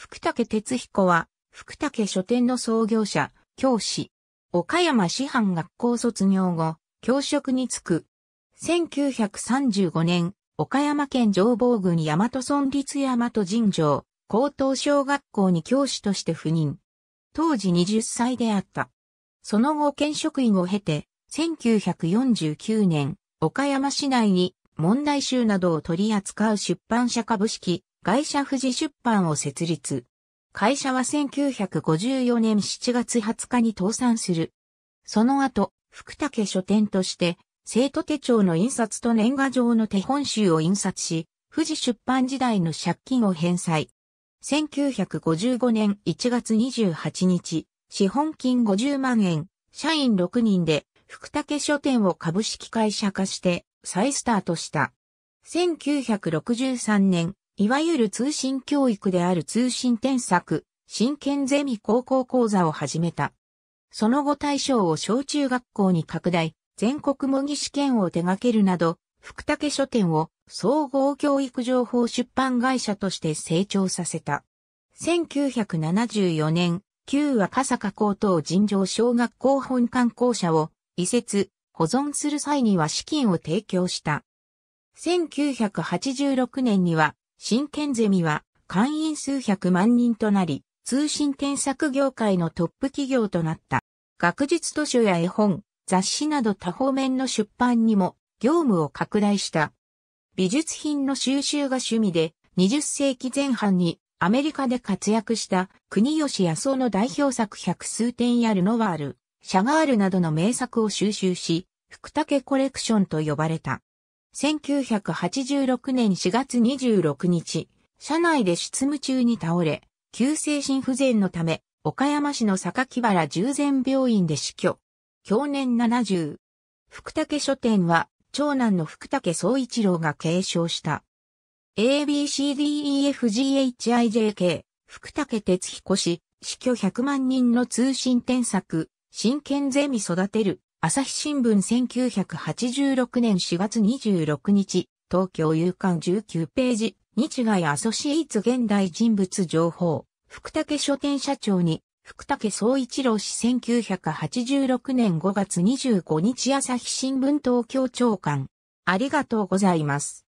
福武哲彦は、福武書店の創業者、教師。岡山師範学校卒業後、教職に就く。1935年、岡山県上房郡大和村立大和神城、高等小学校に教師として赴任。当時20歳であった。その後県職員を経て、1949年、岡山市内に問題集などを取り扱う出版社株式会社富士出版を設立。会社は1954年7月20日に倒産する。その後、福武書店として、生徒手帳の印刷と年賀状の手本集を印刷し、富士出版時代の借金を返済。1955年1月28日、資本金50万円、社員6人で、福武書店を株式会社化して、再スタートした。1963年、いわゆる通信教育である通信添削、真剣ゼミ高校講座を始めた。その後対象を小中学校に拡大、全国模擬試験を手掛けるなど、福武書店を総合教育情報出版会社として成長させた。1974年、旧赤坂高等尋常小学校本館校舎を移設、保存する際には資金を提供した。1986年には真剣ゼミは会員数百万人となり、通信検索業界のトップ企業となった。学術図書や絵本、雑誌など多方面の出版にも業務を拡大した。美術品の収集が趣味で、20世紀前半にアメリカで活躍した国吉野草の代表作百数点やルノワール、シャガールなどの名作を収集し、福竹コレクションと呼ばれた。1986年4月26日、車内で執務中に倒れ、急性心不全のため、岡山市の木原従前病院で死去。去年70。福武書店は、長男の福武総一郎が継承した。ABCDEFGHIJK、福武哲彦氏、死去100万人の通信添削、真剣ゼミ育てる、朝日新聞1986年4月26日、東京夕刊19ページ、日外アソシエイツ現代人物情報、福武書店社長に、福武総一郎氏1986年5月25日朝日新聞東京長官。ありがとうございます。